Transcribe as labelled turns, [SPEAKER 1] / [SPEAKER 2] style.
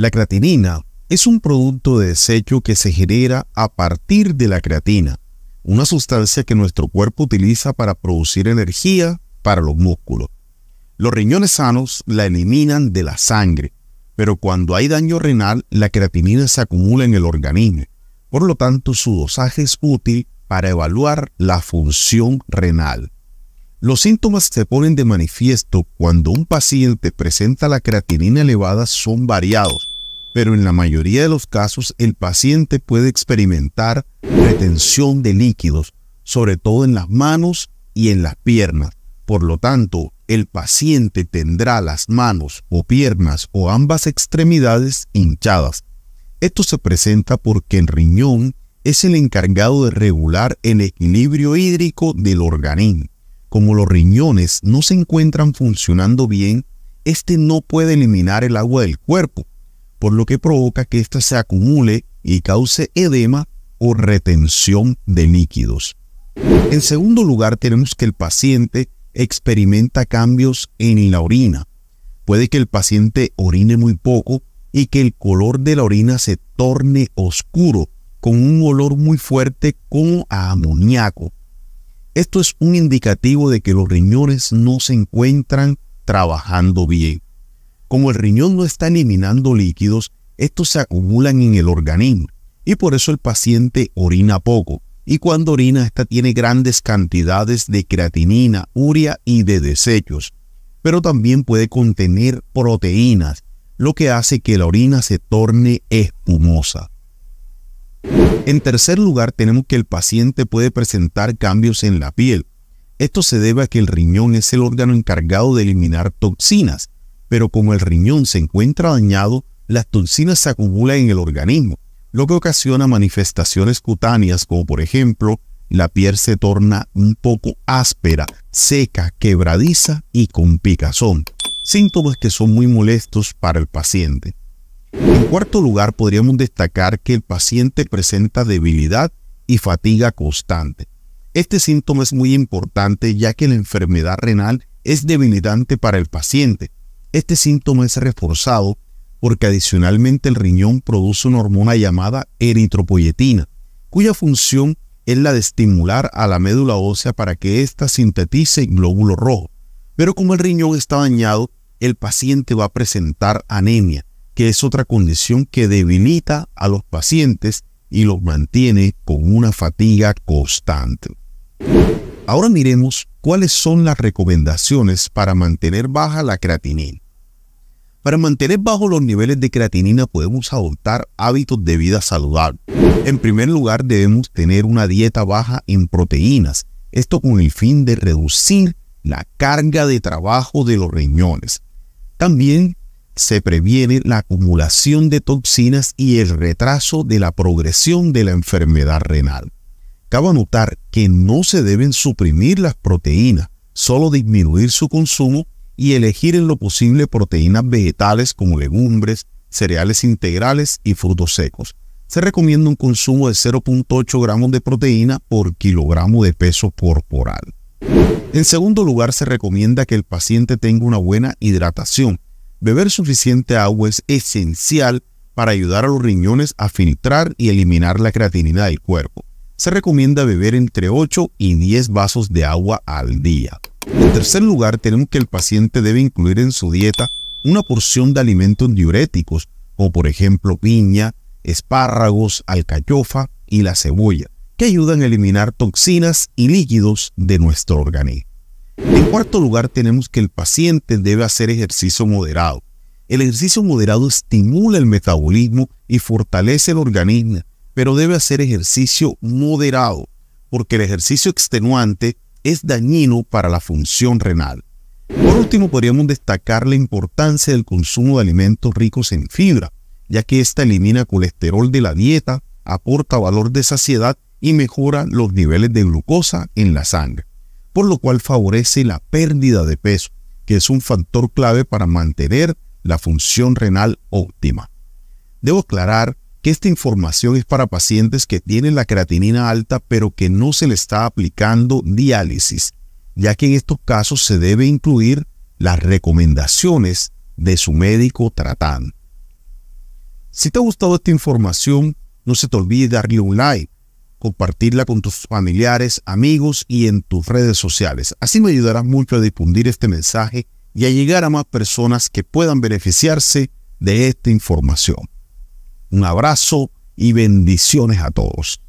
[SPEAKER 1] La creatinina es un producto de desecho que se genera a partir de la creatina, una sustancia que nuestro cuerpo utiliza para producir energía para los músculos. Los riñones sanos la eliminan de la sangre, pero cuando hay daño renal, la creatinina se acumula en el organismo. Por lo tanto, su dosaje es útil para evaluar la función renal. Los síntomas se ponen de manifiesto cuando un paciente presenta la creatinina elevada son variados pero en la mayoría de los casos el paciente puede experimentar retención de líquidos, sobre todo en las manos y en las piernas. Por lo tanto, el paciente tendrá las manos o piernas o ambas extremidades hinchadas. Esto se presenta porque el riñón es el encargado de regular el equilibrio hídrico del organín. Como los riñones no se encuentran funcionando bien, este no puede eliminar el agua del cuerpo, por lo que provoca que ésta se acumule y cause edema o retención de líquidos. En segundo lugar, tenemos que el paciente experimenta cambios en la orina. Puede que el paciente orine muy poco y que el color de la orina se torne oscuro, con un olor muy fuerte como a amoníaco. Esto es un indicativo de que los riñones no se encuentran trabajando bien. Como el riñón no está eliminando líquidos, estos se acumulan en el organismo y por eso el paciente orina poco. Y cuando orina, esta tiene grandes cantidades de creatinina, urea y de desechos. Pero también puede contener proteínas, lo que hace que la orina se torne espumosa. En tercer lugar, tenemos que el paciente puede presentar cambios en la piel. Esto se debe a que el riñón es el órgano encargado de eliminar toxinas pero como el riñón se encuentra dañado, las toxinas se acumulan en el organismo, lo que ocasiona manifestaciones cutáneas como por ejemplo la piel se torna un poco áspera, seca, quebradiza y con picazón, síntomas que son muy molestos para el paciente. En cuarto lugar, podríamos destacar que el paciente presenta debilidad y fatiga constante. Este síntoma es muy importante ya que la enfermedad renal es debilitante para el paciente, este síntoma es reforzado porque adicionalmente el riñón produce una hormona llamada eritropoyetina, cuya función es la de estimular a la médula ósea para que ésta sintetice glóbulo rojo. Pero como el riñón está dañado, el paciente va a presentar anemia, que es otra condición que debilita a los pacientes y los mantiene con una fatiga constante. Ahora miremos cuáles son las recomendaciones para mantener baja la creatinina. Para mantener bajos los niveles de creatinina podemos adoptar hábitos de vida saludable. En primer lugar debemos tener una dieta baja en proteínas, esto con el fin de reducir la carga de trabajo de los riñones. También se previene la acumulación de toxinas y el retraso de la progresión de la enfermedad renal. Cabe notar que no se deben suprimir las proteínas, solo disminuir su consumo y elegir en lo posible proteínas vegetales como legumbres, cereales integrales y frutos secos. Se recomienda un consumo de 0.8 gramos de proteína por kilogramo de peso corporal. En segundo lugar, se recomienda que el paciente tenga una buena hidratación. Beber suficiente agua es esencial para ayudar a los riñones a filtrar y eliminar la creatinina del cuerpo se recomienda beber entre 8 y 10 vasos de agua al día. En tercer lugar, tenemos que el paciente debe incluir en su dieta una porción de alimentos diuréticos, como por ejemplo piña, espárragos, alcachofa y la cebolla, que ayudan a eliminar toxinas y líquidos de nuestro organismo. En cuarto lugar, tenemos que el paciente debe hacer ejercicio moderado. El ejercicio moderado estimula el metabolismo y fortalece el organismo, pero debe hacer ejercicio moderado, porque el ejercicio extenuante es dañino para la función renal. Por último, podríamos destacar la importancia del consumo de alimentos ricos en fibra, ya que ésta elimina colesterol de la dieta, aporta valor de saciedad y mejora los niveles de glucosa en la sangre, por lo cual favorece la pérdida de peso, que es un factor clave para mantener la función renal óptima. Debo aclarar esta información es para pacientes que tienen la creatinina alta pero que no se le está aplicando diálisis, ya que en estos casos se debe incluir las recomendaciones de su médico tratante. Si te ha gustado esta información, no se te olvide darle un like, compartirla con tus familiares, amigos y en tus redes sociales. Así me ayudarás mucho a difundir este mensaje y a llegar a más personas que puedan beneficiarse de esta información. Un abrazo y bendiciones a todos.